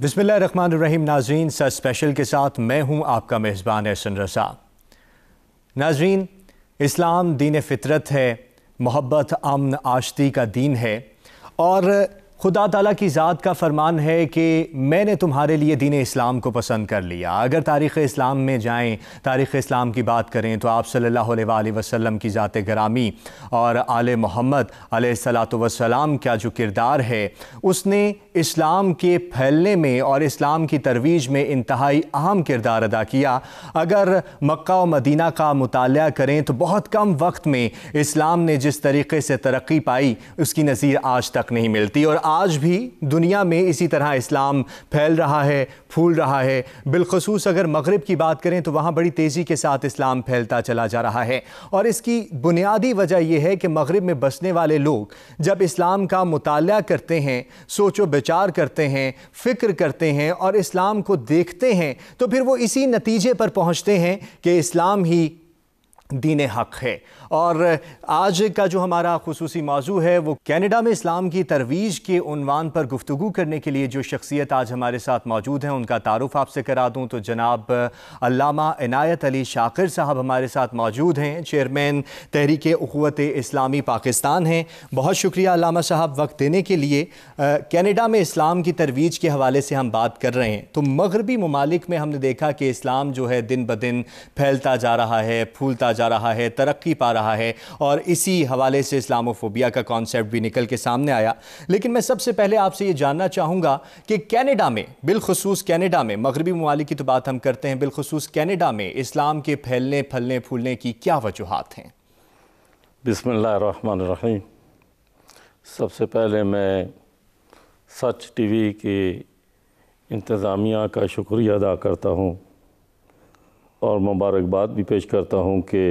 रहीम नाजरीन sir special के साथ मैं हूं आपका मेज़बान एहसन रसा नाजरीन इस्लाम दीन फितरत है मोहब्बत अमन आशती का दीन है और खुदा तला की ज़ात का फरमान है कि मैंने तुम्हारे लिए दीन इस्लाम को पसंद कर लिया अगर तारीख़ इस्लाम में जाएं तारीख़ इस्लाम की बात करें तो आप सल्ला अलैहि की ज़ात ग्रामी और आल मोहम्मद वसलाम का जो किरदार है उसने इस्लाम के फैलने में और इस्लाम की तरवीज में इंतहाई अहम किरदार अदा किया अगर मक्का और मदीना का मुताल करें तो बहुत कम वक्त में इस्लाम ने जिस तरीके से तरक्की पाई उसकी नज़ीर आज तक नहीं मिलती और आज भी दुनिया में इसी तरह इस्लाम फैल रहा है फूल रहा है बिलखसूस अगर मगरब की बात करें तो वहाँ बड़ी तेज़ी के साथ इस्लाम फैलता चला जा रहा है और इसकी बुनियादी वजह यह है कि मगरब में बसने वाले लोग जब इस्लाम का मुताल करते हैं सोचो विचार करते हैं फ़िक्र करते हैं और इस्लाम को देखते हैं तो फिर वो इसी नतीजे पर पहुँचते हैं कि इस्लाम ही दीन हक है और आज का जो हमारा खसूस मौजू है वो कैनेडा में इस्लाम की तरवीज के उनवान पर गुफ्तु करने के लिए जो शख्सियत आज हमारे साथ मौजूद हैं उनका तारुफ आपसे करा दूँ तो जनाब अलामा इनायत अली शाकिर साहब हमारे साथ मौजूद हैं चेयरमैन तहरीक अखवत इस्लामी पाकिस्तान हैं बहुत शुक्रिया अलामा साहब वक्त देने के लिए कैनेडा में इस्लाम की तरवीज के हवाले से हम बात कर रहे हैं तो मगरबी ममालिक में हमने देखा कि इस्लाम जो है दिन ब दिन फैलता जा रहा है फूलता जा रहा है तरक्की पा रहा है और इसी हवाले से इस्लामोफोबिया का कॉन्सेप्ट भी निकल के सामने आया लेकिन मैं सबसे पहले आपसे ये जानना चाहूँगा कि कैनेडा में बिलखसूस कैनेडा में मगरबी ममालिक की तो बात हम करते हैं बिलखसूस कैनेडा में इस्लाम के फैलने फलने फूलने की क्या वजूहत हैं बिसमीम सबसे पहले मैं सच टीवी के इंतज़ामिया का शुक्रिया अदा करता हूँ और मुबारकबाद भी पेश करता हूँ कि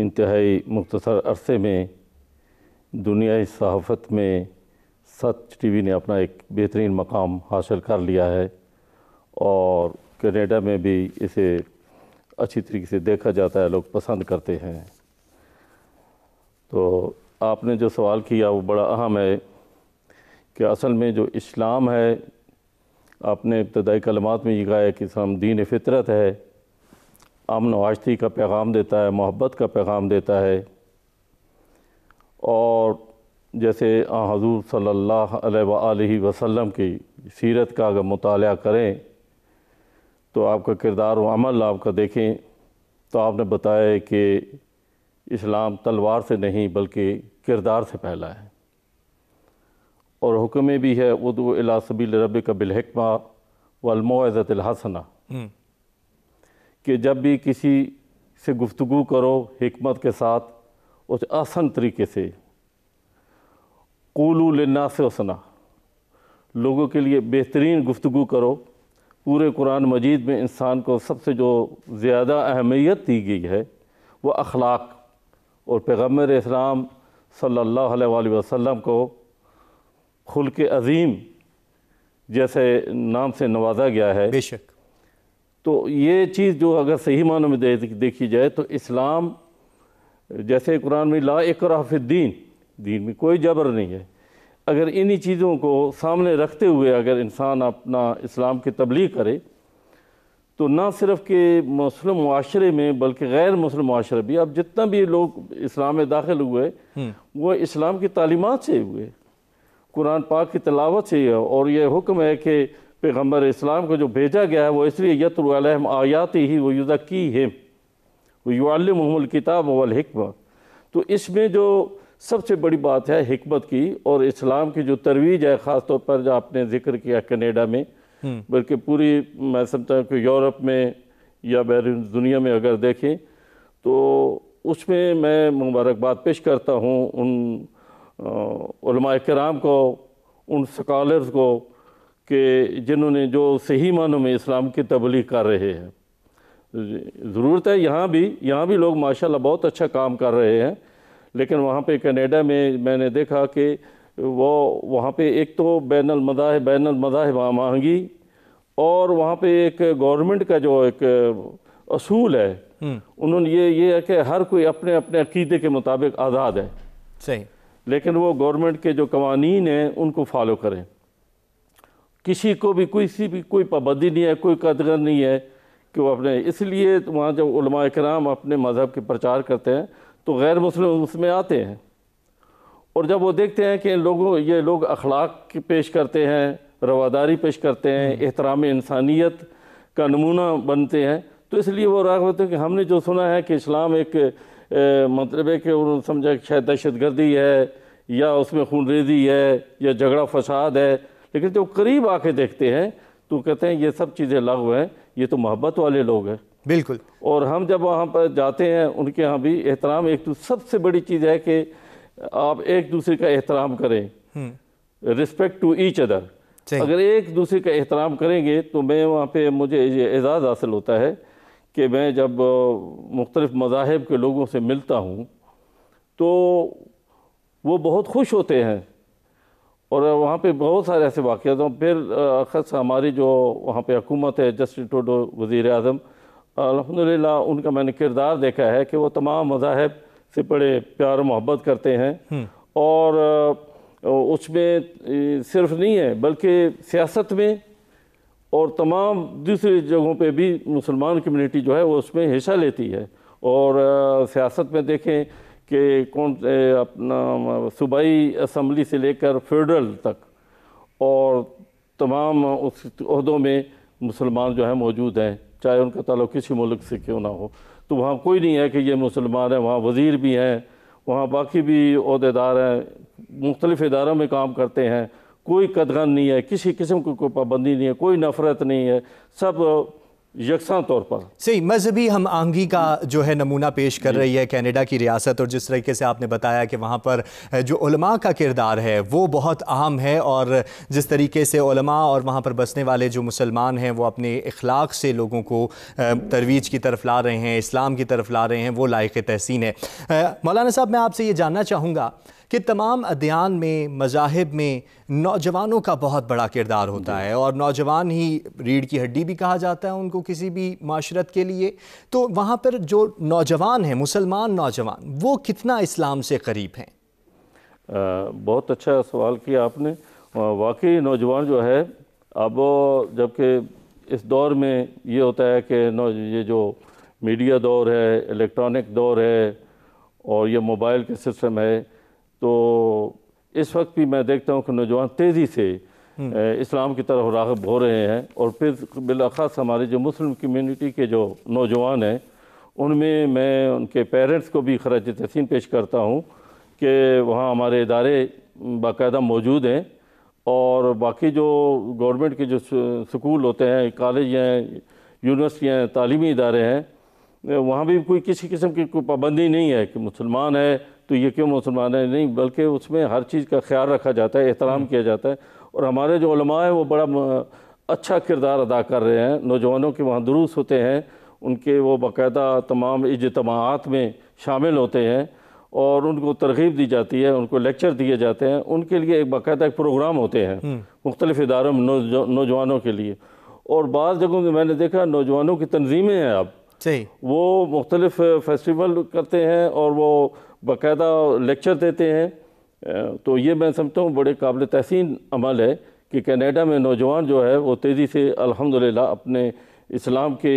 इंतहाई मुख्तर अरसे में दुनियाई सहाफ़त में सच टी वी ने अपना एक बेहतरीन मकाम हासिल कर लिया है और कनाडा में भी इसे अच्छी तरीके से देखा जाता है लोग पसंद करते हैं तो आपने जो सवाल किया वो बड़ा अहम है कि असल में जो इस्लाम है आपने इब्तदाई कलमात में ये कहा है कि इस्लाम दीन फितरत है अमन आशती का पैगाम देता है मोहब्बत का पैगाम देता है और जैसे हजूर सल्ला वसम की सीरत का अगर मताल करें तो आपका किरदार व अमल आपका देखें तो आपने बताया कि इस्लाम तलवार से नहीं बल्कि किरदार से पहला है और हुक्म भी है उदू अलासबी रब का बिलहकमा वलमोज़त हसना हम्म। कि जब भी किसी से गुफ्तु करो हमत के साथ उस आसन तरीके से कोलू लेना से वसना लोगों के लिए बेहतरीन गुफ्तु करो पूरे कुरान मजीद में इंसान को सबसे जो ज़्यादा अहमियत दी गई है वह अखलाक और पैगम्बर इस्लाम सल्ला वसम को खुल के अज़ीम जैसे नाम से नवाजा गया है बेशक तो ये चीज़ जो अगर सही मानों में देखी जाए तो इस्लाम जैसे कुरान में ला इकराफिद्दीन दीन में कोई जबर नहीं है अगर इन्हीं चीज़ों को सामने रखते हुए अगर इंसान अपना इस्लाम की तबलीग करे तो ना सिर्फ के मुस्लिम माशरे में बल्कि गैर मुस्लिम माशरे भी अब जितना भी लोग इस्लाम में दाखिल हुए हम्म। वो इस्लाम की तालीमत से हुए कुरान पाक की तलावत से है और यह हुक्म है कि पैगम्बर इस्लाम को जो भेजा गया है वो इसलिए यतम आयात ही वो युज़की हिम वालमल किताब वालिकम तो इसमें जो सबसे बड़ी बात है हमत की और इस्लाम की जो तरवीज है ख़ास तौर पर जो आपने जिक्र किया कनेडा में हम्म। बल्कि पूरी मैं समझता हूँ कि यूरोप में या बैरून दुनिया में अगर देखें तो उसमें मैं मुबारकबाद पेश करता हूँ उन कराम को उन स्कॉलर्स को कि जिन्होंने जो सही मानों में इस्लाम की तबलीग कर रहे हैं ज़रूरत है यहाँ भी यहाँ भी लोग माशाल्लाह बहुत अच्छा काम कर रहे हैं लेकिन वहाँ पे कनाडा में मैंने देखा कि वो वहाँ पे एक तो बैन मदाह बैन वहाँ मांगी और वहाँ पे एक गवर्नमेंट का जो एक असूल है हम्म। उन्होंने ये ये है कि हर कोई अपने अपने अकीदे के मुताबिक आज़ाद है सही लेकिन वो गवर्नमेंट के जो कवानीन हैं उनको फॉलो करें किसी को भी किसी भी कोई पाबंदी नहीं है कोई कदगर नहीं है कि वो अपने इसलिए तो वहाँ जब उलमा कराम अपने मज़हब के प्रचार करते हैं तो गैर मुस्लिम उसमें आते हैं और जब वो देखते हैं कि लोगों ये लोग अखलाक पेश करते हैं रवादारी पेश करते हैं हम्म। एहतराम इंसानियत का नमूना बनते हैं तो इसलिए वो राग होते हैं कि हमने जो सुना है कि इस्लाम एक मतलब है कि उन्होंने समझा कि शायद दहशत गर्दी है या उसमें खून रेजी है या झगड़ा फसाद है लेकिन जब करीब आके देखते हैं तो कहते हैं ये सब चीज़ें लागू हैं ये तो मोहब्बत वाले लोग हैं बिल्कुल और हम जब वहाँ पर जाते हैं उनके यहाँ भी एहतराम एक तो सबसे बड़ी चीज़ है कि आप एक दूसरे का एहतराम करें हम्म। रिस्पेक्ट टू ईच अदर अगर एक दूसरे का एहतराम करेंगे तो मैं वहाँ पे मुझे ये एजाज़ हासिल होता है कि मैं जब मुख्तलिफ़ मजाहब के लोगों से मिलता हूँ तो वो बहुत खुश होते हैं और वहाँ पे बहुत सारे ऐसे वाक़ हो फिर ख़स हमारी जो वहाँ पे हुकूमत है जस्टिस टोडो वज़ी अजम अलहमदिल्ला उनका मैंने किरदार देखा है कि वो तमाम मजाहब से बड़े प्यार मोहब्बत करते हैं और उसमें सिर्फ नहीं है बल्कि सियासत में और तमाम दूसरी जगहों पे भी मुसलमान कम्युनिटी जो है वो उसमें हिस्सा लेती है और सियासत में देखें के कौन अपना सूबाई असम्बली से लेकर फेडरल तक और तमाम उसदों में मुसलमान जो है मौजूद हैं चाहे उनका ताल्लुक किसी मुल्क से क्यों ना हो तो वहाँ कोई नहीं है कि ये मुसलमान हैं वहाँ वज़ीर भी हैं वहाँ बाकी भी अहदेदार हैं मुख्तलिफ़ इदारों में काम करते हैं कोई कदगन नहीं है किसी किस्म की कोई पाबंदी नहीं है कोई नफ़रत नहीं है सब यकसा तौर पर सही मजहबी हम आहंगी का जो है नमूना पेश कर रही है कनाडा की रियासत और जिस तरीके से आपने बताया कि वहाँ पर जो उलमा का किरदार है वो बहुत अहम है और जिस तरीके से उलमा और वहाँ पर बसने वाले जो मुसलमान हैं वो अपने इखलाक से लोगों को तरवीज की तरफ ला रहे हैं इस्लाम की तरफ ला रहे हैं वो लायक तहसीन है मौलाना साहब मैं आपसे ये जानना चाहूँगा कि तमाम अध्ययन में मजाहब में नौजवानों का बहुत बड़ा किरदार होता है और नौजवान ही रीढ़ की हड्डी भी कहा जाता है उनको किसी भी माशरत के लिए तो वहाँ पर जो नौजवान हैं मुसलमान नौजवान वो कितना इस्लाम से करीब हैं बहुत अच्छा सवाल किया आपने वाकई नौजवान जो है अब जबकि इस दौर में ये होता है कि ये जो मीडिया दौर है इलेक्ट्रॉनिक दौर है और ये मोबाइल के सिस्टम है तो इस वक्त भी मैं देखता हूँ कि नौजवान तेज़ी से हम्म। इस्लाम की तरफ रागब हो रहे हैं और फिर बिलखास हमारे जो मुस्लिम कम्यूनिटी के जो नौजवान हैं उनमें मैं उनके पेरेंट्स को भी खराज तहसीन पेश करता हूँ कि वहाँ हमारे इदारे बाकायदा मौजूद हैं और बाकी जो गवर्नमेंट के जो स्कूल होते हैं कॉलेज हैं यूनिवर्सिटियाँ तलीमी इदारे हैं वहाँ भी कोई किसी किस्म की कोई पाबंदी नहीं है कि मुसलमान है तो ये क्यों मुसलमान है नहीं बल्कि उसमें हर चीज़ का ख्याल रखा जाता है एहतराम हम्म। किया जाता है और हमारे जो हैं वो बड़ा अच्छा किरदार अदा कर रहे हैं नौजवानों के वहाँ दुरुस्त होते हैं उनके वो बाकायदा तमाम इजतमात में शामिल होते हैं और उनको तरगीब दी जाती है उनको लेक्चर दिए जाते हैं उनके लिए एक बाकायदा एक प्रोग्राम होते हैं हम्म। मुख्तलिफ़ इदारों में नौजवानों के लिए और बाद जगहों में मैंने देखा नौजवानों की तनजीमें हैं अब सही वो मुख्तलिफ फेस्टिवल करते हैं और वो बाकायदा लेक्चर देते हैं तो ये मैं समझता हूँ बड़े काबिल तहसीन अमल है कि कनाडा में नौजवान जो है वो तेज़ी से अल्हम्दुलिल्लाह अपने इस्लाम के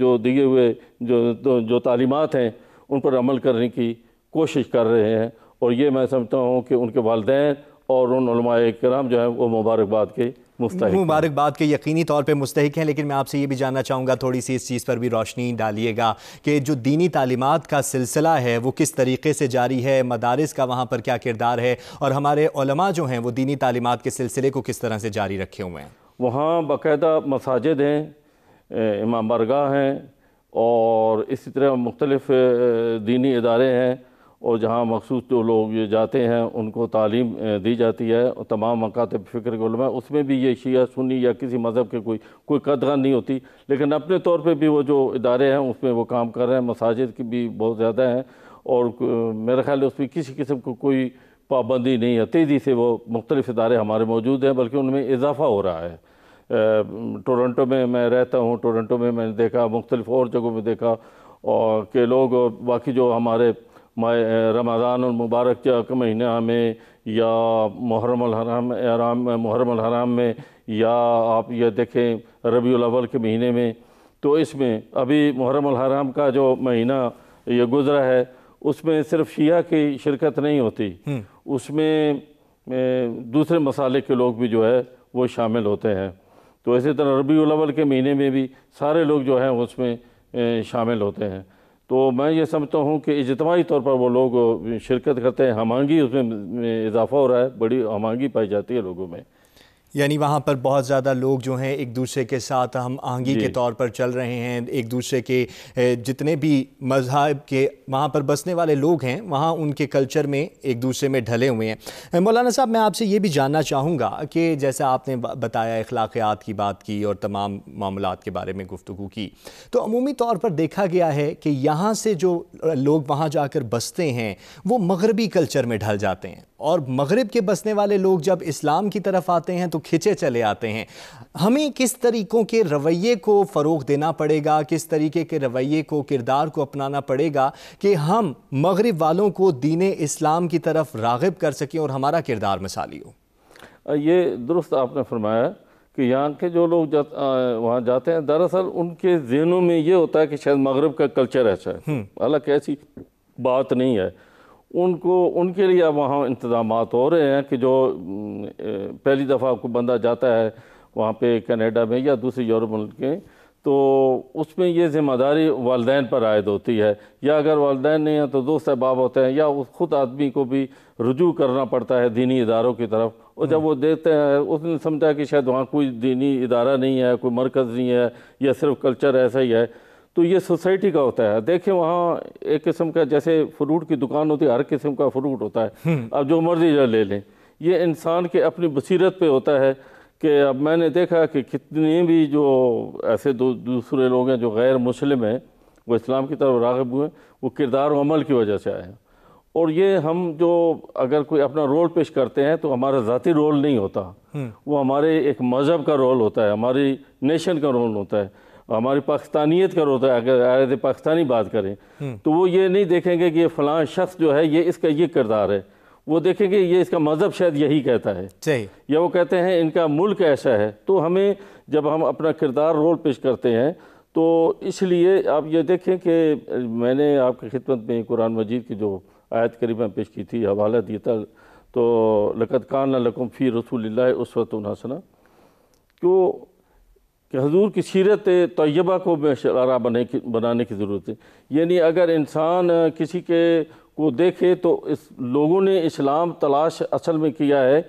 जो दिए हुए जो जो तालीमत हैं उन पर अमल करने की कोशिश कर रहे हैं और ये मैं समझता हूँ कि उनके वालदे और उनमाय कराम जो है वो मुबारकबाद के मुबारकबाद के यकीनी तौर पर मुस्तक हैं लेकिन मैं आपसे ये भी जानना चाहूँगा थोड़ी सी इस चीज़ पर भी रोशनी डालिएगा कि जो दीनी तालीमत का सिलसिला है वो किस तरीके से जारी है मदारस का वहाँ पर क्या किरदार है और हमारे जो हैं वो दीनी तालीमत के सिलसिले को किस तरह से जारी रखे हुए हैं वहाँ बाकायदा मसाजिद हैं इमाम बरगाह हैं और इसी तरह मुख्तलफ़ दीनी इदारे हैं और जहाँ मखसूस जो लोग ये जाते हैं उनको तालीम दी जाती है और तमाम मकातब फ़िक्र के उसमें भी ये शिया सुनी या किसी मज़हब के कोई कोई कदगा नहीं होती लेकिन अपने तौर पर भी वो जो इदारे हैं उसमें वो काम कर रहे हैं मसाजिद की भी बहुत ज़्यादा हैं और मेरा ख्याल है उसमें किसी किस्म को कोई पाबंदी नहीं है तेज़ी से वो मुख्तलिफ इदारे हमारे मौजूद हैं बल्कि उनमें इजाफा हो रहा है टोरंटो में मैं रहता हूँ टोरंटो में मैंने देखा मुख्तलिफ और जगहों में देखा और के लोग बाकी जो हमारे रमज़ान मुबारक के महीना में या मुहर्रम हराम आराम मुहर्रम हराम में या आप यह देखें रबी अव्वल के महीने में तो इसमें अभी मुहर्रम हराम का जो महीना ये गुजरा है उसमें सिर्फ शिया की शिरकत नहीं होती हम्म। उसमें दूसरे मसाले के लोग भी जो है वो शामिल होते हैं तो इसी तरह रबी अव्वल के महीने में भी सारे लोग जो हैं उसमें शामिल होते हैं तो मैं ये समझता हूँ कि इजतमाही तौर पर वो लोग शिरकत करते हैं हमांगी उसमें इजाफा हो रहा है बड़ी हमांगी पाई जाती है लोगों में यानी वहाँ पर बहुत ज़्यादा लोग जो हैं एक दूसरे के साथ हम आहंगी के तौर पर चल रहे हैं एक दूसरे के जितने भी मजहब के वहाँ पर बसने वाले लोग हैं वहाँ उनके कल्चर में एक दूसरे में ढले हुए हैं मौलाना साहब मैं आपसे ये भी जानना चाहूँगा कि जैसा आपने बताया अखलाक़ियात की बात की और तमाम मामला के बारे में गुफ्तु की तो अमूमी तौर पर देखा गया है कि यहाँ से जो लोग वहाँ जाकर बसते हैं वो मगरबी कल्चर में ढल जाते हैं और मगरब के बसने वाले लोग जब इस्लाम की तरफ आते हैं तो खिंचे चले आते हैं हमें किस तरीकों के रवैये को फ़रोग देना पड़ेगा किस तरीके के रवैये को किरदार को अपनाना पड़ेगा कि हम मगरब वालों को दीन इस्लाम की तरफ रागब कर सकें और हमारा किरदार मिसाली हो ये दुरुस्त आपने फरमाया कि यहाँ के जो लोग जा, वहाँ जाते हैं दरअसल उनके जहनों में ये होता है कि शायद मगरब का कल्चर ऐसा है हम्म। हालांकि ऐसी बात नहीं है उनको उनके लिए अब वहाँ इंतजाम हो रहे हैं कि जो पहली दफ़ा को बंदा जाता है वहाँ पे कनाडा में या दूसरे यूरोप मुल्क में तो उसमें ये जिम्मेदारी वालदेन पर आयद होती है या अगर वालदेन नहीं हैं तो दोस्त अहबाब होते हैं या उस ख़ुद आदमी को भी रुजू करना पड़ता है दीनी इदारों की तरफ और जब वो देखते हैं उसने समझा कि शायद वहाँ कोई दीनी इदारा नहीं है कोई मरकज़ नहीं है या सिर्फ कल्चर ऐसा ही है तो ये सोसाइटी का होता है देखिए वहाँ एक किस्म का जैसे फ्रूट की दुकान होती है हर किस्म का फ्रूट होता है अब हम्म। जो मर्जी जो ले लें ये इंसान के अपनी बसीरत पे होता है कि अब मैंने देखा कि कितने भी जो ऐसे दो दूसरे लोग हैं जो गैर मुस्लिम हैं वो इस्लाम की तरफ रागब हुए वो किरदार अमल की वजह से आए हैं और ये हम जो अगर कोई अपना रोल पेश करते हैं तो हमारा ज़ाती रोल नहीं होता हम्म। वो हमारे एक मज़हब का रोल होता है हमारी नेशन का रोल होता है हमारी पाकिस्तानियत का रोता है अगर आयत पाकिस्तानी बात करें हम्म। तो वो ये नहीं देखेंगे कि ये फ़लाँ शख्स जो है ये इसका ये किरदार है वो देखेंगे ये इसका मज़हब शायद यही कहता है सही या वो कहते हैं इनका मुल्क ऐसा है तो हमें जब हम अपना किरदार रोल पेश करते हैं तो इसलिए आप ये देखें कि मैंने आपकी खिदमत में कुरान मजीद की जो आयत करीब पेश की थी हवाला दिया था तो लकत कान लकुम फ़ी रसूल उस उसवत हसना क्यों कि हजूर की सीरत तयबा को शरारा बने की बनाने की ज़रूरत है यानी अगर इंसान किसी के को देखे तो इस लोगों ने इस्लाम तलाश असल में किया है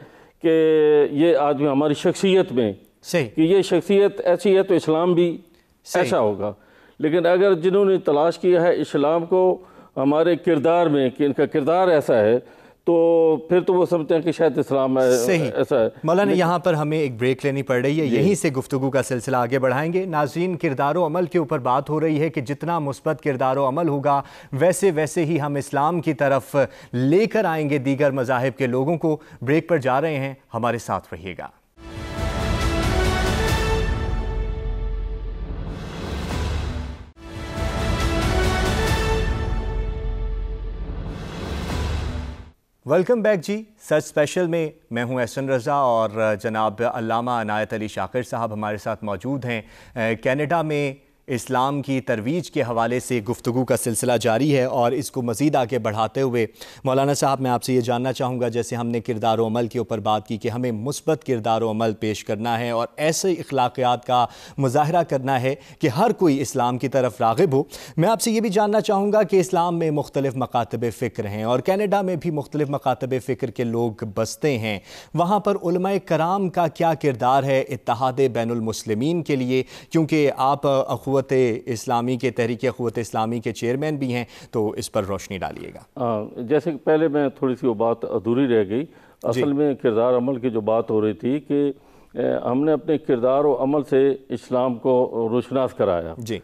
कि ये आदमी हमारी शख्सियत में सही कि ये शख्सियत ऐसी है तो इस्लाम भी ऐसा होगा लेकिन अगर जिन्होंने तलाश किया है इस्लाम को हमारे किरदार में कि इनका किरदार ऐसा है तो फिर तो वो समझते हैं कि शायद इस्लाम है सही ऐसा है मौलाना यहाँ पर हमें एक ब्रेक लेनी पड़ रही है यहीं से गुफ्तु का सिलसिला आगे बढ़ाएंगे नाजीन किरदार अमल के ऊपर बात हो रही है कि जितना मुस्बत किरदारों अमल होगा वैसे वैसे ही हम इस्लाम की तरफ लेकर आएंगे दीगर मजाहब के लोगों को ब्रेक पर जा रहे हैं हमारे साथ रहिएगा वेलकम बैक जी सच स्पेशल में मैं हूं एसन रज़ा और जनाब अलामा अनायत अली शाकिर साहब हमारे साथ मौजूद हैं कनाडा में इस्लाम की तरवीज के हवाले से गुफ्तु का सिलसिला जारी है और इसको मज़ीद आगे बढ़ाते हुए मौलाना साहब मैं आपसे ये जानना चाहूँगा जैसे हमने किरदार अमल के ऊपर बात की कि हमें मुस्बत किरदार अमल पेश करना है और ऐसे अखलाकियात का मुजाहरा करना है कि हर कोई इस्लाम की तरफ रागब हो मैं आपसे ये भी जानना चाहूँगा कि इस्लाम में मुख्तलिफ़ मकातब फ़िक्र हैं और कैनेडा में भी मुख्तलिफ़ मकातब फ़िक्र के लोग बसते हैं वहाँ पर कराम का क्या किरदार है इतिहाद बैन के लिए क्योंकि आप क़वत इस्लामी के तहरीक क़वत इस्लामी के चेयरमैन भी हैं तो इस पर रोशनी डालिएगा जैसे कि पहले मैं थोड़ी सी वो बात अधूरी रह गई असल में किरदार अमल की जो बात हो रही थी कि हमने अपने किरदार और अमल से इस्लाम को रोशनास कराया जी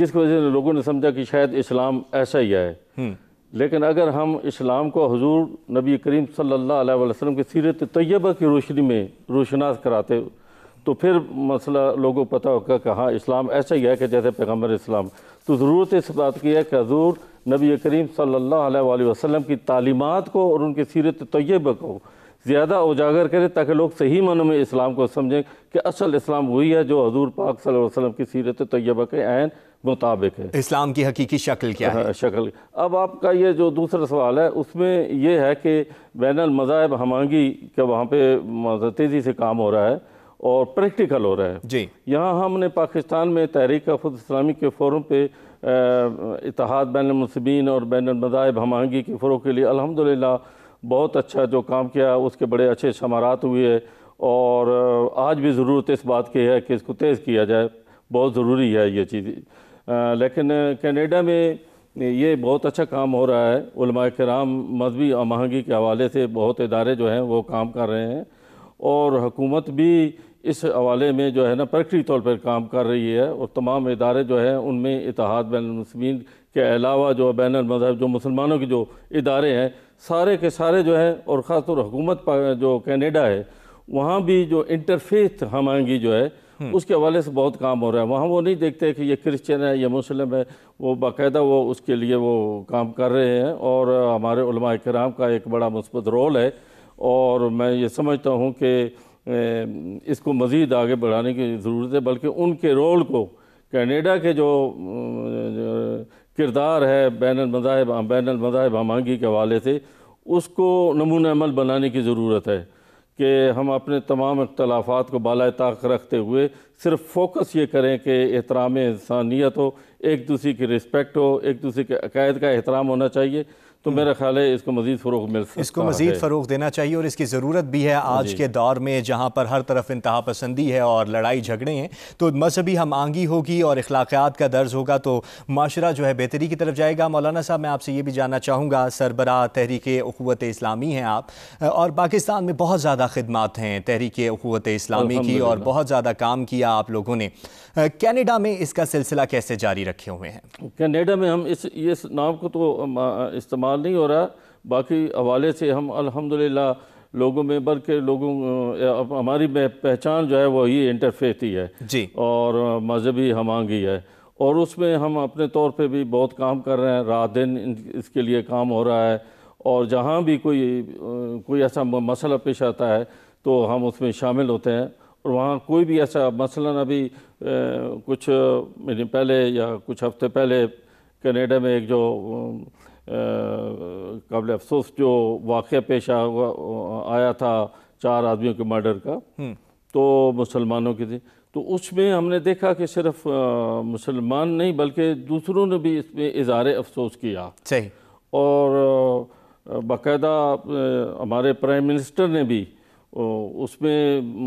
जिसकी वजह से लोगों ने समझा कि शायद इस्लाम ऐसा ही है हम्म। लेकिन अगर हम इस्लाम को हजूर नबी करीम सल्लल्लाहु अलैहि वसल्लम की सीरत तय्यबा की रोशनी में रोशनास कराते तो फिर मसला लोगों को पता होगा कि हाँ इस्लाम ऐसा ही है कि जैसे पैगम्बर इस्लाम तो ज़रूरत इस बात की है कि हजूर नबी करीम सल्ला वसम की तालीमत को और उनकी सीरत तयब को ज़्यादा उजागर करें ताकि लोग सही मनों में इस्लाम को समझें कि असल इस्लाम वही है जो हजूर पाक वसलम की सीरत तय्यबा के आन मुताबिक है इस्लाम की हकीकी शक्ल क्या है हाँ, शक्ल अब आपका ये जो दूसरा सवाल है उसमें यह है कि बैन मज़ाहब हमांगी के वहाँ पर तेज़ी से काम हो रहा है और प्रैक्टिकल हो रहा है जी यहाँ हमने पाकिस्तान में तहरीक अफद इस्लामी के फोरम पे इतिहाद बैन मुसबिन और बैन हम आहंगी के फ़रोग के लिए अल्हम्दुलिल्लाह बहुत अच्छा जो काम किया उसके बड़े अच्छे समारात हुए है और आज भी ज़रूरत इस बात की है कि इसको तेज़ किया जाए बहुत ज़रूरी है ये चीज़ लेकिन कैनेडा में ये बहुत अच्छा काम हो रहा है कराम मजहबी आहंगी के हवाले से बहुत इदारे जो हैं वो काम कर रहे हैं और हुकूमत भी इस हवाले में जो है ना प्रकटी तौर पर काम कर रही है और तमाम इदारे जो हैं उनमें इतिहाद बैन बैनमसमिन के अलावा जो बैन मजहब जो मुसलमानों के जो इदारे हैं सारे के सारे जो हैं और ख़ास तौर हुकूमत जो कैनेडा है वहाँ भी जो इंटरफेथ हमांगी जो है हम्म। उसके हवाले से बहुत काम हो रहा है वहाँ वो नहीं देखते कि ये क्रिश्चियन है ये मुस्लिम है वो बाकायदा वो उसके लिए वो काम कर रहे हैं और हमारे कराम का एक बड़ा मुस्बत रोल है और मैं ये समझता हूँ कि इसको मज़ीद आगे बढ़ाने की ज़रूरत है बल्कि उनके रोल को कैनेडा के जो किरदार है बैन मज़ाहब बैन मज़ाहब हमांगी के हवाले से उसको नमूना अमल बनाने की ज़रूरत है कि हम अपने तमाम अख्तलाफा को बाल ताक रखते हुए सिर्फ फोकस ये करें कि एहतराम इंसानियत हो एक दूसरे की रिस्पेक्ट हो एक दूसरे के अकायद का एहतराम होना चाहिए तो मेरा ख्याल है इसको मजीद फरोग मिल सकता इसको मजीद फरोग देना चाहिए और इसकी ज़रूरत भी है आज के दौर में जहाँ पर हर तरफ इंतहा पसंदी है और लड़ाई झगड़े हैं तो मजहबी हम आंगी होगी और अखलाकियात का दर्ज होगा तो माशरा जो है बेहतरी की तरफ जाएगा मौलाना साहब मैं आपसे ये भी जानना चाहूँगा सरबरा तहरीक अखवत इस्लामी हैं आप और पाकिस्तान में बहुत ज़्यादा खदमात हैं तहरीक अखवत इस्लामी की और बहुत ज़्यादा काम किया आप लोगों ने कैनेडा में इसका सिलसिला कैसे जारी रखे हुए हैं कैनेडा में हम इस नाम को तो इस्तेमाल इस्तेमाल नहीं हो रहा बाकी हवाले से हम अल्हम्दुलिल्लाह लोगों में बल्कि लोगों हमारी पहचान जो है वही इंटरफेथ ही है जी और मजहबी हमांगी है और उसमें हम अपने तौर पे भी बहुत काम कर रहे हैं रात दिन इसके लिए काम हो रहा है और जहाँ भी कोई कोई ऐसा मसला पेश आता है तो हम उसमें शामिल होते हैं और वहाँ कोई भी ऐसा मसला अभी कुछ महीने पहले या कुछ हफ्ते पहले कनाडा में एक जो काबिल अफसोस जो वाक़ पेश आया था चार आदमियों के मर्डर का हम्म। तो मुसलमानों के थी तो उसमें हमने देखा कि सिर्फ मुसलमान नहीं बल्कि दूसरों ने भी इसमें इजहार अफसोस किया सही और बाकायदा हमारे प्राइम मिनिस्टर ने भी उसमें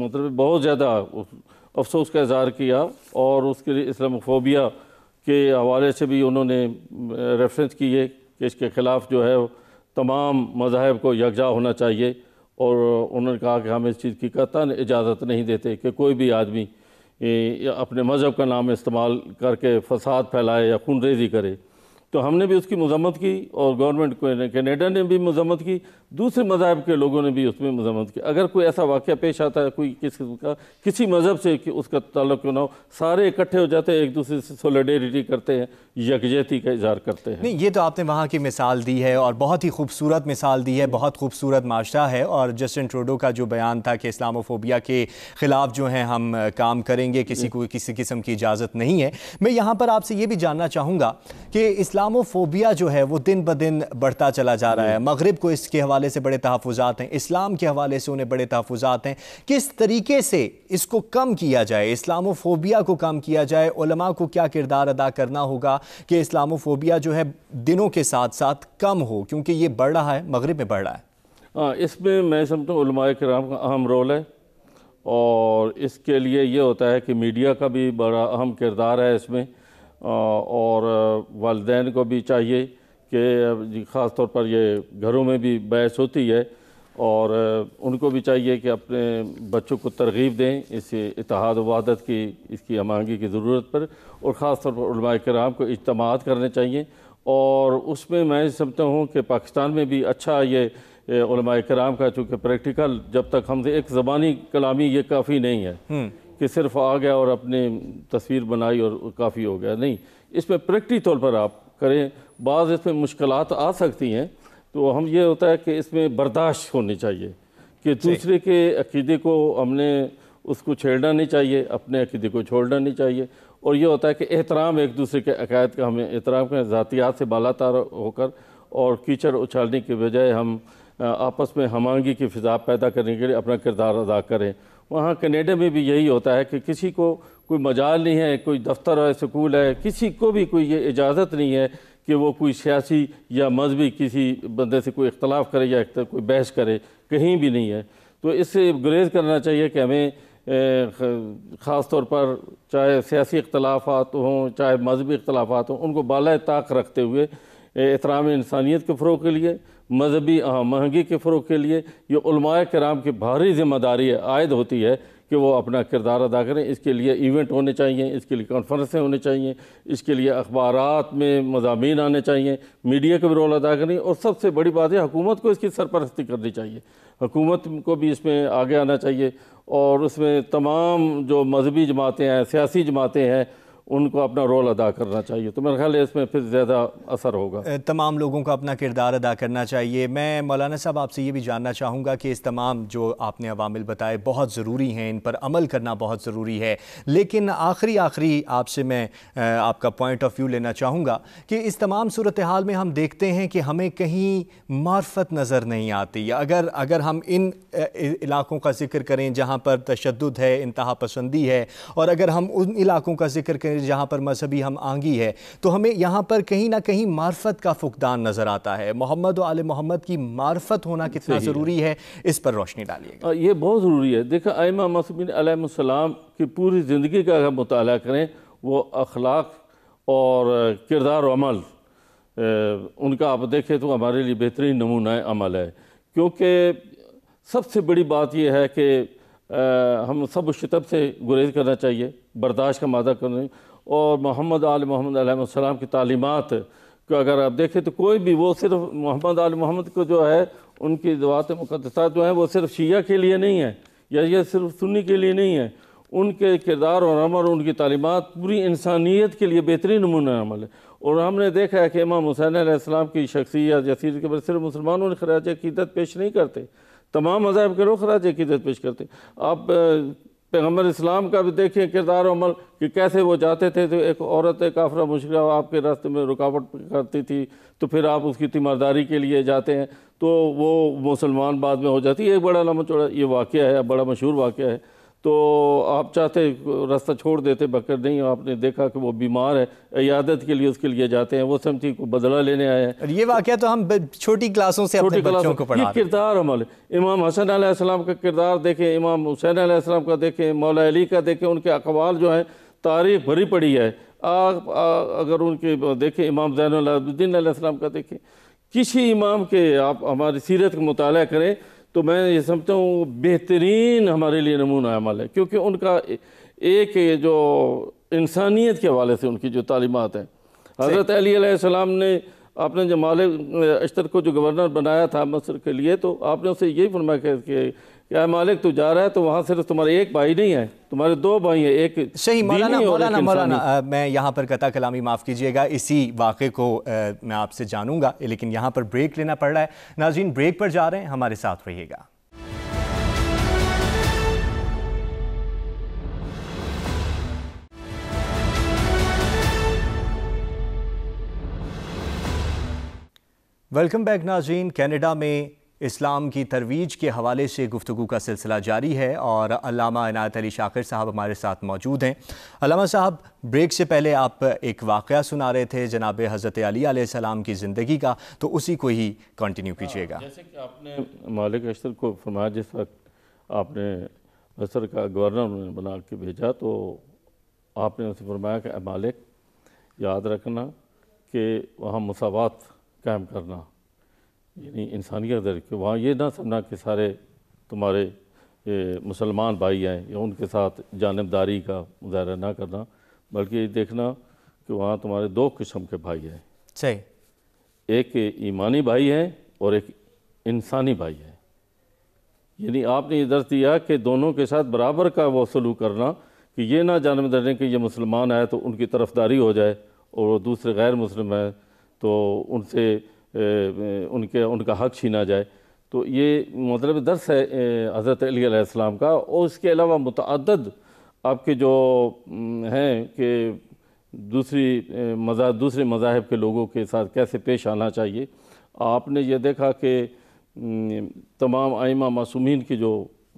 मतलब बहुत ज़्यादा अफसोस का इजहार किया और उसके लिए इस्लामोफोबिया के हवाले से भी उन्होंने रेफरेंस किए कि इसके ख़िलाफ़ जो है तमाम मज़ाहब को यकजा होना चाहिए और उन्होंने कहा कि हम इस चीज़ की कता इजाज़त नहीं देते कि कोई भी आदमी अपने मज़हब का नाम इस्तेमाल करके फसाद फैलाए या खून रेजी करे तो हमने भी उसकी मजम्मत की और गवर्नमेंट कनेडा ने भी मजम्मत की दूसरे मजहब के लोगों ने भी उसमें मजम्मत की अगर कोई ऐसा वाक़ पेश आता है कोई किस किस्म का किसी मज़हब से कि उसका ताल्लुक ना हो सारे इकट्ठे हो जाते हैं एक दूसरे से सोलिडेरिटी करते हैं यकजहती का इजहार करते हैं नहीं ये तो आपने वहाँ की मिसाल दी है और बहुत ही खूबसूरत मिसाल दी है बहुत खूबसूरत माशरा है और जस्टिन ट्रोडो का जो बयान था कि इस्लामोफोबिया के ख़िलाफ़ जो है हम काम करेंगे किसी को किसी किस्म की इजाज़त नहीं है मैं यहाँ पर आपसे ये भी जानना चाहूँगा कि इस्लामोफोबिया जो है वो दिन ब दिन बढ़ता चला जा रहा है मगरब को इसके हवाले हवाले से बड़े तहफ़ात हैं इस्लाम के हवाले से उन्हें बड़े तहफ़ात हैं किस तरीके से इसको कम किया जाए इस्लामोफोबिया को कम किया जाए को क्या किरदार अदा करना होगा कि इस्लामोफोबिया जो है दिनों के साथ साथ कम हो क्योंकि ये बढ़ रहा है मगरब में बढ़ रहा है हाँ इसमें मैं समझता हूँ कराम का अहम रोल है और इसके लिए ये होता है कि मीडिया का भी बड़ा अहम किरदार है इसमें और वालदेन को भी चाहिए कि ख़ास तौर पर ये घरों में भी बहस होती है और उनको भी चाहिए कि अपने बच्चों को तरगीब दें इस इतिहाद वादत की इसकी हमांगी की ज़रूरत पर और ख़ास तौर पर कराम को इजतमात करने चाहिए और उसमें मैं समझता हूँ कि पाकिस्तान में भी अच्छा ये कराम का चूँकि प्रैक्टिकल जब तक हम एक ज़बानी कलामी ये काफ़ी नहीं है हम्म। कि सिर्फ आ गया और अपने तस्वीर बनाई और काफ़ी हो गया नहीं इसमें प्रैक्टिकल तौर पर आप करें बाद इसमें मुश्किल आ सकती हैं तो हम ये होता है कि इसमें बर्दाश्त होनी चाहिए कि दूसरे के अकीदे को हमने उसको छेड़ना नहीं चाहिए अपने अकीदे को छोड़ना नहीं चाहिए और ये होता है कि एहतराम एक दूसरे के अकायद का हमें एहतराम करें ज़ातियात से बाला तार होकर और कीचड़ उछालने के बजाय हम आपस में हमांगी की फ़िज़ा पैदा करने के लिए अपना किरदार अदा करें वहाँ कनेडा में भी यही होता है कि किसी को कोई मजाल नहीं है कोई दफ्तर है स्कूल है किसी को भी कोई ये इजाज़त नहीं है कि वो कोई सियासी या मजहबी किसी बंदे से कोई इख्तलाफ करे या कोई बहस करे कहीं भी नहीं है तो इससे गुरेज करना चाहिए कि हमें ख़ास तौर पर चाहे सियासी अख्तलाफात हों चाहे मजहबी इख्लाफा हों उनको बाल ताक रखते हुए एहतराम इंसानियत के फ़रोग के लिए मजहबी महंगी के फ़रोग के लिए ये कराम की भारी ज़िम्मेदारी आयद होती है कि वो अपना किरदार अदा करें इसके लिए इवेंट होने चाहिए इसके लिए कॉन्फ्रेंसें होनी चाहिए इसके लिए अखबार में मजामी आने चाहिए मीडिया का भी रोल अदा करें और सबसे बड़ी बात है हुकूमत को इसकी सरपरस्ती करनी चाहिए हुकूमत को भी इसमें आगे आना चाहिए और उसमें तमाम जो मजहबी जमातें हैं सियासी जमातें हैं उनको अपना रोल अदा करना चाहिए तो मेरे ख्याल इसमें फिर ज़्यादा असर होगा तमाम लोगों का अपना किरदार अदा करना चाहिए मैं मौलाना साहब आपसे ये भी जानना चाहूँगा कि इस तमाम जो आपने अवामिल बताए बहुत ज़रूरी हैं इन पर अमल करना बहुत ज़रूरी है लेकिन आखिरी आखिरी आपसे मैं आपका पॉइंट ऑफ व्यू लेना चाहूँगा कि इस तमाम सूरत हाल में हम देखते हैं कि हमें कहीं मार्फत नज़र नहीं आती अगर अगर हम इन इलाकों का जिक्र करें जहाँ पर तशद है इंतहा पसंदी है और अगर हम उन इलाकों का जिक्र करें हैं जहाँ पर मजहबी हम आंगी है तो हमें यहाँ पर कहीं ना कहीं मार्फत का फुकदान नज़र आता है मोहम्मद आल मोहम्मद की मार्फत होना कितना ज़रूरी है।, है इस पर रोशनी डालिए ये बहुत ज़रूरी है देखा आयमा मसबिन की पूरी ज़िंदगी का अगर मुताल करें वो अखलाक और किरदार अमल उनका आप देखें तो हमारे लिए बेहतरीन नमूना अमल है क्योंकि सबसे बड़ी बात यह है कि आ, हम सब शतब से गुरेज करना चाहिए बर्दाश्त का मादा करने और मोहम्मद आल मोहम्मद सलाम की तालीमत को अगर आप देखें तो कोई भी वो सिर्फ मोहम्मद आल मोहम्मद को जो है उनकी दवात मुकदसा जो हैं वो सिर्फ शिया के लिए नहीं है या ये सिर्फ सुन्नी के लिए नहीं है उनके किरदार और अमर उनकी तालीमत पूरी इंसानियत के लिए बेहतरीन नमूना अमल है और हमने देखा है कि इमाम हुसैन आसमाम की शख्सियत जसीर के बारे सिर्फ मुसलमानों ने खराज अकीदत पेश नहीं करते तमाम मजाब के लोग खराज अकीदत पेश करते आप पैगम्बर इस्लाम का भी देखिए किरदार अमल कि कैसे वो जाते थे तो एक औरत एक काफरा मुशरा आपके रास्ते में रुकावट करती थी तो फिर आप उसकी तीमारदारी के लिए जाते हैं तो वो मुसलमान बाद में हो जाती है एक बड़ा लम्बा चौड़ा ये वाक़ है बड़ा मशहूर वाक़ है तो आप चाहते रास्ता छोड़ देते बकर नहीं आपने देखा कि वो बीमार है इयादत के लिए उसके लिए जाते हैं वो समझी को बदला लेने आए हैं ये वाक्य तो हम छोटी क्लासों से छोटी क्लासों को पढ़ा किरदार हमारे इमाम हसन आसमाम का किरदार देखें इमाम हुसैन आसमाम का देखें मौला अली का देखें उनके अखबार जो हैं तारीख भरी पड़ी है आप अगर उनके देखें इमाम जैन का देखें किसी इमाम के आप हमारी सीरत का मुताल करें तो मैं ये समझता हूँ बेहतरीन हमारे लिए नमूना अमल है क्योंकि उनका एक जो इंसानियत के हवाले से उनकी जो तालीमत हैं हज़रत अलीसम ने आपने मालिक अश्तर को जो गवर्नर बनाया था मसर के लिए तो आपने उसे यही फरमाया कि या मालिक तू जा रहा है तो वहाँ सिर्फ तुम्हारे एक भाई नहीं है तुम्हारे दो भाई हैं एक सही मौलाना मौलाना मौलाना मैं यहाँ पर कता कलामी माफ़ कीजिएगा इसी वाक़े को आ, मैं आपसे जानूंगा लेकिन यहाँ पर ब्रेक लेना पड़ रहा है नाजीन ब्रेक पर जा रहे हैं हमारे साथ रहिएगा वेलकम बैक नाजीन कनाडा में इस्लाम की तरवीज के हवाले से गुफ्तु का सिलसिला जारी है और अलामा इनायत अली शाकिर साहब हमारे साथ मौजूद हैं अलामा साहब ब्रेक से पहले आप एक वाक़ सुना रहे थे जनाब हज़रत अली सलाम की ज़िंदगी का तो उसी को ही कंटिन्यू कीजिएगा हाँ, जैसे कि आपने मालिक अशर को फरमाया जिस वक्त आपने असर का गवर्नर उन्होंने बना के भेजा तो आपने उसे फरमाया कि मालिक याद रखना कि वहाँ मसावत कायम करना यानी इंसानियत दर के वहाँ ये ना समझना कि सारे तुम्हारे मुसलमान भाई हैं या उनके साथ जानबदारी का मुजाहरा ना करना बल्कि ये देखना कि वहाँ तुम्हारे दो किस्म के भाई हैं सही एक ईमानी भाई हैं और एक इंसानी भाई हैं यानी आपने ये दर्ज दिया कि दोनों के साथ बराबर का वो सलूक करना कि ये ना जानब दें कि ये मुसलमान है तो उनकी तरफदारी हो जाए और दूसरे गैर मुसलम हैं तो उनसे उनके उनका हक छीना जाए तो ये मतलब दर्स है हज़रत अलीसम का और इसके अलावा मतद आपके जो हैं कि दूसरी मज़ा दूसरे मज़ाहब के लोगों के साथ कैसे पेश आना चाहिए आपने ये देखा कि तमाम आइमा मासूमिन की जो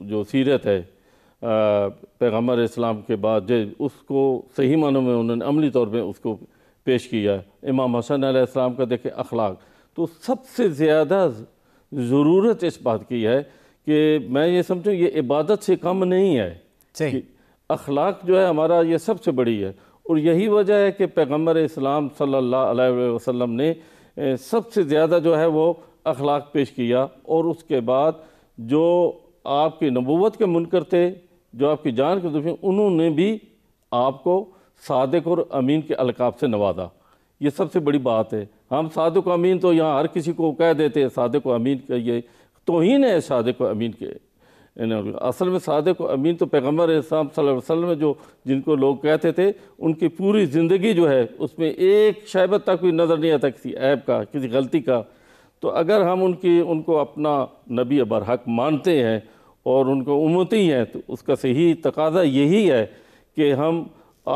जो सीरत है पैगम्बर इस्लाम के बाद उसको सही मानों में उन्होंने अमली तौर पर उसको पेश किया है इमाम हसन आसमाम का देखे अखलाक तो सबसे ज़्यादा ज़रूरत इस बात की है कि मैं ये समझूँ ये इबादत से कम नहीं है सही अखलाक जो है हमारा ये सबसे बड़ी है और यही वजह है कि पैगम्बर इस्लाम सल्ला वसम ने सबसे ज़्यादा जो है वो अखलाक पेश किया और उसके बाद जो आपकी नबूत के मुनकर थे जो आपकी जान के दुश्मन उन्होंने भी आपको सादक और अमीन के अलकाब से नवाजा ये सबसे बड़ी बात है हम सादक अमीन तो यहाँ हर किसी को कह देते हैं सादक अमीन कहिए तोहन है सादक अमीन के तो असल में सादक अमीन तो पैगम्बर इस्लाम वसल्लम में जो जिनको लोग कहते थे उनकी पूरी ज़िंदगी जो है उसमें एक शैबत तक भी नज़र नहीं आता किसी ऐब का किसी गलती का तो अगर हम उनकी उनको अपना नबी हक मानते हैं और उनको उमती हैं तो उसका सही तकाजा यही है कि हम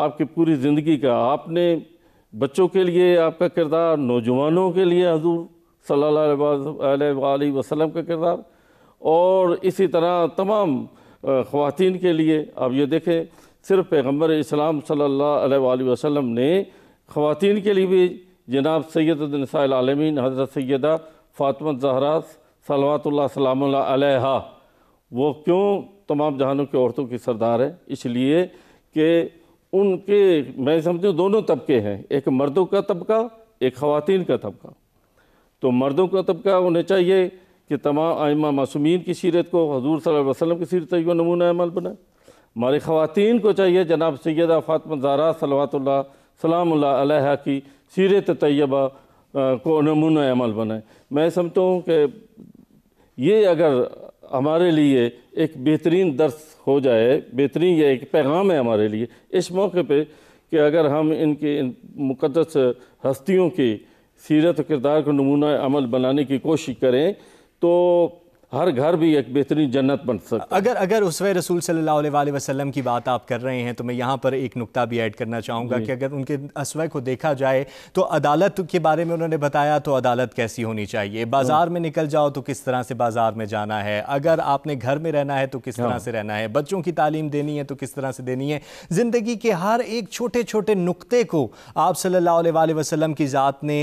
आपकी पूरी ज़िंदगी का आपने बच्चों के लिए आपका किरदार नौजवानों के लिए हजूर सल्ला वसलम का किरदार और इसी तरह तमाम ख़वान के लिए आप ये देखें सिर्फ पैगम्बर इस्लाम सल्ला वसम ने ख़वान के लिए भी जनाब सैदनसाल आलमीन हज़रत सैदा फ़ातमत जहरा सलवातुल्ला सलाम वो क्यों तमाम जहानों की औरतों की सरदार है इसलिए कि उनके मैं समझती हूँ दोनों तबके हैं एक मर्दों का तबका एक ख़वान का तबका तो मर्दों का तबका उन्हें चाहिए कि तमाम आयमा मासूमिन की सीरत को हजूर सल वसलम की सीरत को नमूना अमल बनाए हमारी ख़वान को चाहिए जनाब सैदा फ़ातमा ज़ारा सलवात सलाम की सीरत तयबा को नमूना अमल बनाए मैं समझता हूँ कि ये अगर हमारे लिए एक बेहतरीन दर्स हो जाए बेहतरीन यह एक पैगाम है हमारे लिए इस मौके पर कि अगर हम इनके इन मुकदस हस्तियों की सीरत किरदार को नमूना अमल बनाने की कोशिश करें तो हर घर भी एक बेहतरीन जन्नत बन सकता अगर अगर उसवे रसूल सल्लल्लाहु अलैहि वसल्लम की बात आप कर रहे हैं तो मैं यहाँ पर एक नुकता भी ऐड करना चाहूँगा कि अगर उनके असवे को देखा जाए तो अदालत के बारे में उन्होंने बताया तो अदालत कैसी होनी चाहिए बाज़ार में निकल जाओ तो किस तरह से बाज़ार में जाना है अगर आपने घर में रहना है तो किस तरह हाँ। से रहना है बच्चों की तालीम देनी है तो किस तरह से देनी है ज़िंदगी के हर एक छोटे छोटे नुकते को आप सल्ला वसलम की ज़ात ने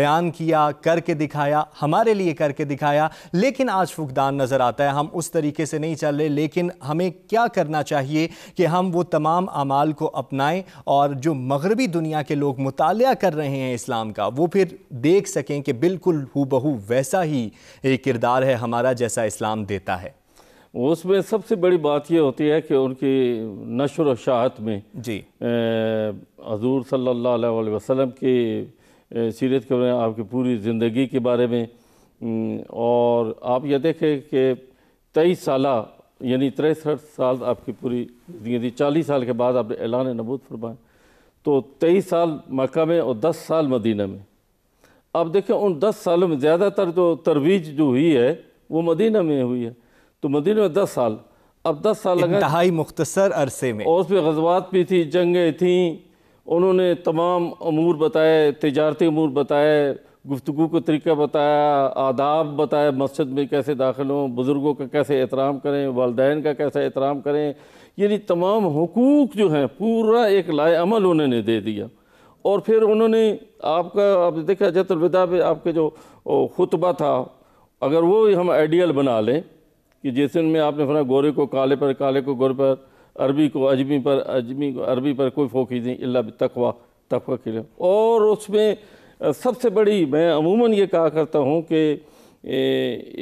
बयान किया करके दिखाया हमारे लिए करके दिखाया लेकिन आज रुखदान नज़र आता है हम उस तरीके से नहीं चल रहे लेकिन हमें क्या करना चाहिए कि हम वो तमाम अमाल को अपनाएं और जो मगरबी दुनिया के लोग मुताल कर रहे हैं इस्लाम का वो फिर देख सकें कि बिल्कुल हु बहू वैसा ही किरदार है हमारा जैसा इस्लाम देता है उसमें सबसे बड़ी बात यह होती है कि उनकी नशर शाहत में जी हजूर सल्ला वसलम की सीरत के आपकी पूरी ज़िंदगी के बारे में हम्म, और आप यह देखें कि तेईस साल यानी तिरसठ साल आपकी पूरी यदि चालीस साल के बाद आपने ऐलान नबूत फरमाया तो तेईस साल मक्का में और दस साल मदीना में अब देखें उन दस सालों में ज़्यादातर जो तरवीज जो हुई है वो मदीना में हुई है तो मदीना में दस साल अब दस साल लगा इंतहाई मुख्तसर अरसे में और उसमें गजबात भी थी जंगें थीं उन्होंने तमाम अमूर बताए तजारती अमूर बताए गुफ्तु का तरीका बताया आदाब बताया मस्जिद में कैसे दाखिल हों बुज़ुर्गों का कैसे एहतराम करें वालदेन का कैसे एहतराम करें यानी तमाम हकूक़ जो हैं पूरा एक लाएमल उन्होंने दे दिया और फिर उन्होंने आपका आप देखा जतलविदा पे आपके जो खुतबा था अगर वो हम आइडियल बना लें कि जैसे उनमें आपने फिर गोरे को काले पर काले को गोरे पर अरबी को अजमी पर अजमी को अरबी पर कोई फोकी नहीं अल्ला तकवा तकवा के लिए और उसमें सबसे बड़ी मैं अमूमन ये कहा करता हूँ कि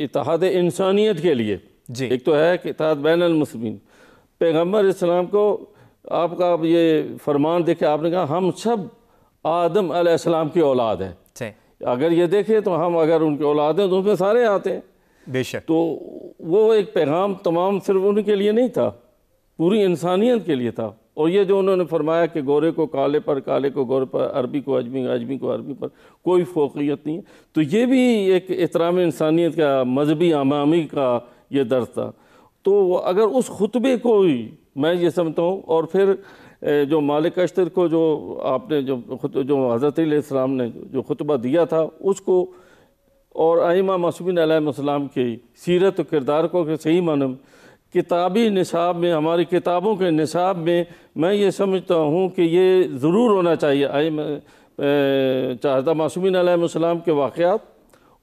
इतिहाद इंसानियत के लिए जी एक तो है कि इतिहाद बैन अलमसमिन पैगम्बर इस्लाम को आपका आप ये फरमान देखे आपने कहा हम सब आदम आसमाम की औलाद हैं अगर ये देखें तो हम अगर उनके औलाद हैं तो उसमें सारे आते हैं बेशक तो वो एक पैगाम तमाम सिर्फ उनके लिए नहीं था पूरी इंसानियत के लिए था और ये जो उन्होंने फरमाया कि गोरे को काले पर काले को गोरे पर अरबी को अजमी अजमी को अरबी पर कोई फोकियत नहीं है तो ये भी एक एहतराम इंसानियत का मजहबी अमामी का ये दर्द था तो अगर उस खुतबे को ही मैं ये समझता हूँ और फिर जो मालिक अश्तर को जो आपने जो जो हज़रत इस्लाम ने जो खुतबा दिया था उसको और आइमा मसूमिन आलम की सीरत किरदार को सही मानम किताबी निसाब में हमारी किताबों के निसाब में मैं ये समझता हूँ कि ये ज़रूर होना चाहिए आई चाहता मासूमिन आलाम के वाक़ात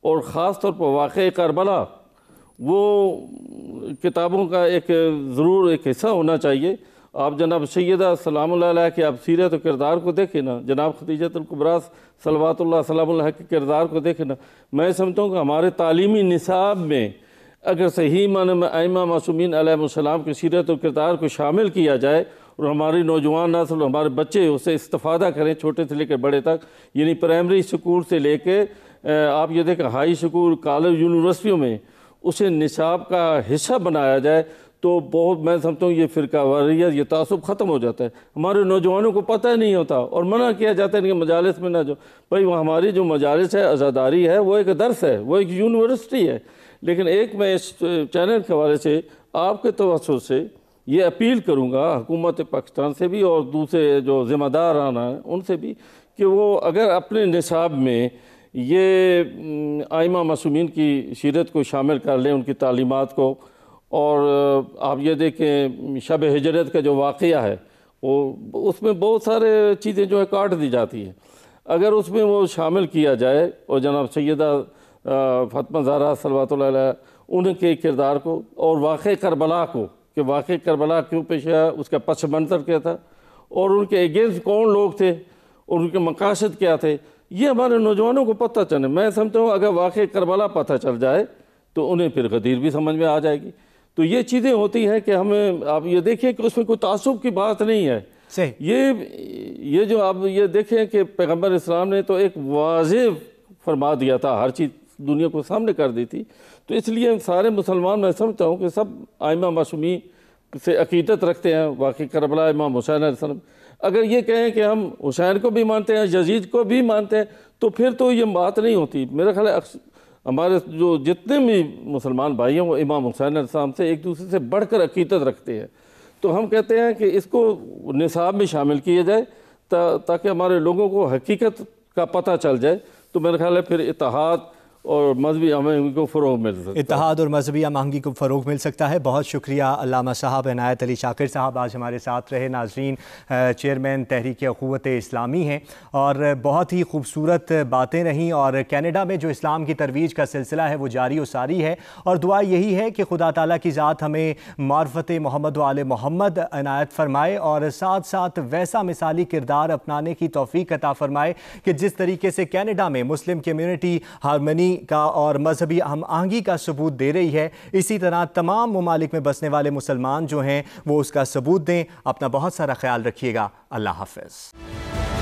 और ख़ास तौर पर वाक़ करबला वो किताबों का एक ज़रूर एक हिस्सा होना चाहिए आप जनाब सैदा सलाम के आप सीरत किरदार को देखें ना जनाब खदीजतुल्कुबरास सलवात सलाम के किरदार को देखें ना मैं समझता हूँ कि हमारे तालीमी निसाब में अगर सही मान में आयमा मासूमिन आसमाम की सीरत और किरदार को शामिल किया जाए और हमारी नौजवान नस्ल हमारे बच्चे उससे इस्ता करें छोटे से लेकर बड़े तक यानी प्राइमरी स्कूल से लेकर आप ये देखें हाई स्कूल कॉलेज यूनिवर्सिटियों में उसे निशाब का हिस्सा बनाया जाए तो बहुत मैं समझता हूँ ये फ़िरका वारियत ये तसब ख़त्म हो जाता है हमारे नौजवानों को पता ही नहीं होता और मना किया जाता है इनके मजालस में ना जो भाई वो हमारी जो मजालस है आज़ादारी है वो एक दर्स है वो एक यूनिवर्सिटी है लेकिन एक मैं इस चैनल के हवाले से आपके तवसुर से ये अपील करूँगा हुकूमत पाकिस्तान से भी और दूसरे जो ज़िम्मेदार आना है उनसे भी कि वो अगर अपने निसाब में ये आइमा मासूमिन की सीरत को शामिल कर लें उनकी तालीमत को और आप ये देखें शब हजरत का जो वाक़ है वो उसमें बहुत सारे चीज़ें जो है काट दी जाती हैं अगर उसमें वो शामिल किया जाए और जनाब सैदा फतमा ज़ारा सलवात उनके किरदार को और वाक़ करबला को कि वाक़ करबला क्यों पेश आया उसका पस मंतर क्या था और उनके अगेंस्ट कौन लोग थे और उनके मकासद क्या थे ये हमारे नौजवानों को पता चले मैं समझता हूँ अगर वाक़ करबला पता चल जाए तो उन्हें फिर गदीर भी समझ में आ जाएगी तो ये चीज़ें होती हैं कि हमें आप ये देखिए कि उसमें कोई तसुब की बात नहीं है ये ये जो आप ये देखें कि पैगम्बर इस्लाम ने तो एक वाज फरमा दिया था हर चीज़ दुनिया को सामने कर दी थी तो इसलिए सारे मुसलमान मैं समझता हूँ कि सब आयमा मासूमी से अकीदत रखते हैं वाकई करबला इमाम हुसैन वसलम अगर ये कहें कि हम हुसैन को भी मानते हैं यजीद को भी मानते हैं तो फिर तो ये बात नहीं होती मेरा ख्याल है हमारे जो जितने भी मुसलमान भाई हैं वो इमाम हुसैन अलसाम से एक दूसरे से बढ़कर अकीदत रखते हैं तो हम कहते हैं कि इसको निसाब में शामिल किया जाए ता, ताकि हमारे लोगों को हकीकत का पता चल जाए तो मेरा ख्याल है फिर इतिहाद और मजहबी आमांगी को फ़रोग मिल सकता है इतिहाद और मजहबी आमांगी को फ़रोग मिल सकता है बहुत शुक्रिया अलामा साहब इनायत अली शाकिर साहब आज हमारे साथ रहे नाजरीन चेयरमैन तहरीक अखवत इस्लामी हैं और बहुत ही खूबसूरत बातें रहीं और कैनेडा में जो इस्लाम की तरवीज का सिलसिला है वो जारी व सारी है और दुआ यही है कि खुदा तला की ज़ात हमें मार्फत मोहम्मद वाल मोहम्मद इनायत फरमाए और साथ साथ वैसा मिसाली किरदार अपनाने की तोफ़ी अता फरमाए कि जिस तरीके से कैनेडा में मुस्लिम कम्यूनिटी हारमनी कमी का और मजहबी हम आहंगी का सबूत दे रही है इसी तरह तमाम ममालिक में बसने वाले मुसलमान जो हैं वो उसका सबूत दें अपना बहुत सारा ख्याल रखिएगा अल्लाह हाफिज